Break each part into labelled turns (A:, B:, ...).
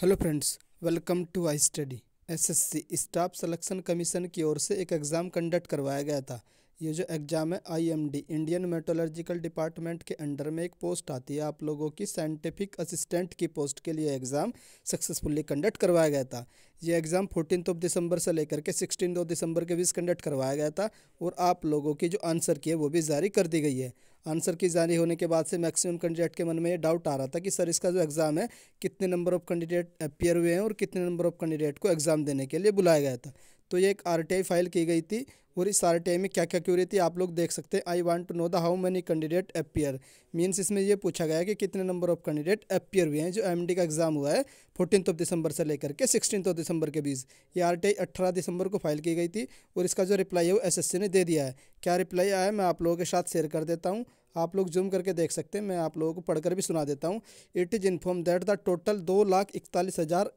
A: hello friends welcome to I study SSC staff selection commission की ओर से एक एग्ज़ाम कंडक्ट करवाया गया था ये जो एग्ज़ाम है आईएमडी इंडियन मेटोलॉजिकल डिपार्टमेंट के अंडर में एक पोस्ट आती है आप लोगों की साइंटिफिक असिस्टेंट की पोस्ट के लिए एग्ज़ाम सक्सेसफुली कंडक्ट करवाया गया था ये एग्ज़ाम फोर्टीन ऑफ दिसंबर से लेकर के सिक्सटीन ऑफ दिसंबर के बीच कंडक्ट करवाया गया था और आप लोगों की जो आंसर की है वो भी जारी कर दी गई है आंसर की जारी होने के बाद से मैक्सिमम कैंडिडेट के मन में ये डाउट आ रहा था कि सर इसका जो एग्ज़ाम है कितने नंबर ऑफ़ कैंडिडेट अपियर हुए हैं और कितने नंबर ऑफ़ कैंडिडेट को एग्ज़ाम देने के लिए बुलाया गया था तो ये एक आर फाइल की गई थी और इस आर में क्या क्या क्यूरी थी आप लोग देख सकते हैं I want to know the how many candidate appear means इसमें यह पूछा गया कि कितने नंबर ऑफ कैंडिडेट अपियर हुए हैं जो एम का एग्ज़ाम हुआ है फोर्टीन ऑफ दिसंबर से लेकर के सिक्सटीन ऑफ दिसंबर के बीच ये आर टी दिसंबर को फाइल की गई थी और इसका जो रिप्लाई है वो एस ने दे दिया है क्या रिप्लाई आया है मैं आप लोगों के साथ शेयर कर देता हूँ आप लोग जूम करके देख सकते हैं मैं आप लोगों को पढ़कर भी सुना देता हूँ it is inform that the total दो लाख इकतालीस हज़ार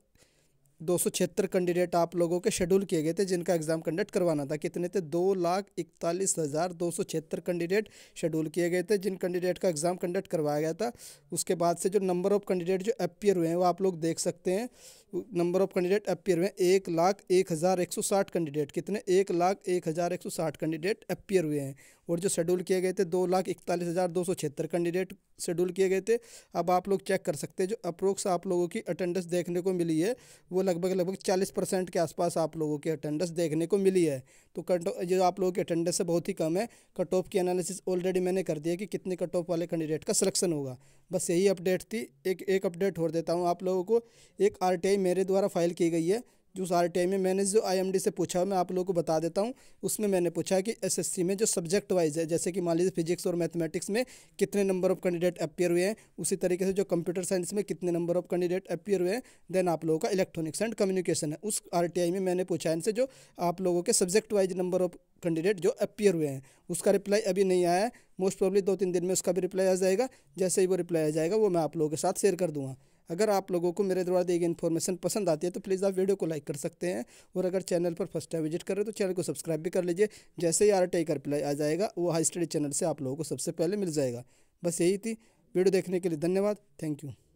A: दो सौ छिहत्तर कैंडिडेट आप लोगों के शेड्यूल किए गए थे जिनका एग्ज़ाम कंडक्ट करवाना था कितने थे दो लाख इकतालीस हज़ार दो सौ छिहत्तर कैंडिडेट शेड्यूल किए गए थे जिन कैंडिडेट का एग्ज़ाम कंडक्ट करवाया गया था उसके बाद से जो नंबर ऑफ़ कैंडिडेट जो अपियर हुए हैं वो आप लोग देख सकते हैं नंबर ऑफ कैंडिडेट अपियर हुए एक लाख एक हज़ार एक सौ साठ कैंडिडेट कितने एक लाख एक हज़ार एक सौ साठ कैंडिडेट अपियर हुए हैं और जो शेड्यूल किए गए थे दो लाख इकतालीस हज़ार दो सौ छिहत्तर कैंडिडेट शेड्यूल किए गए थे अब आप लोग चेक कर सकते हैं जो अप्रोक्स आप लोगों की अटेंडेंस देखने को मिली है वो लगभग लगभग चालीस परसेंट के आसपास आप लोगों की अटेंडेंस देखने को मिली है तो कट जो आप लोगों की अटेंडेंस है बहुत ही कम है कट ऑफ की एनालिसिस ऑलरेडी मैंने कर दिया कि कितने कट ऑफ वाले कैंडिडेट का सिलेक्शन होगा बस यही अपडेट थी एक एक अपडेट और देता हूँ आप लोगों को एक आर मेरे द्वारा फाइल की गई है जो उस आर में मैंने जो आई से पूछा मैं आप लोगों को बता देता हूँ उसमें मैंने पूछा कि एसएससी में जो सब्जेक्ट वाइज है जैसे कि मान लीजिए फिजिक्स और मैथमेटिक्स में कितने नंबर ऑफ कैंडिडेट अपियर हुए हैं उसी तरीके से जो कंप्यूटर साइंस में कितने नंबर ऑफ कैंडिडेट अपियर हुए हैं देन आप लोगों का इलेक्ट्रॉनिक्स एंड कम्युनिकेशन है उस आर में मैंने पूछा इनसे जो आप लोगों के subject wise number of candidate जो अपियर हुए हैं उसका रिप्लाई अभी नहीं आया है मोस्ट प्रॉब्ली दो तीन दिन में उसका भी रिप्लाई आ जाएगा जैसे ही वो रिप्लाई आ जाएगा वो मैं आप लोगों के साथ शेयर कर दूँगा अगर आप लोगों को मेरे द्वारा दी गई इन्फॉर्मेशन पसंद आती है तो प्लीज़ आप वीडियो को लाइक कर सकते हैं और अगर चैनल पर फर्स्ट टाइम विजिट कर रहे हो तो चैनल को सब्सक्राइब भी कर लीजिए जैसे ही आर टी का रिप्लाई आ जाएगा वो हाई स्टडी चैनल से आप लोगों को सबसे पहले मिल जाएगा बस यही थी वीडियो देखने के लिए धन्यवाद थैंक यू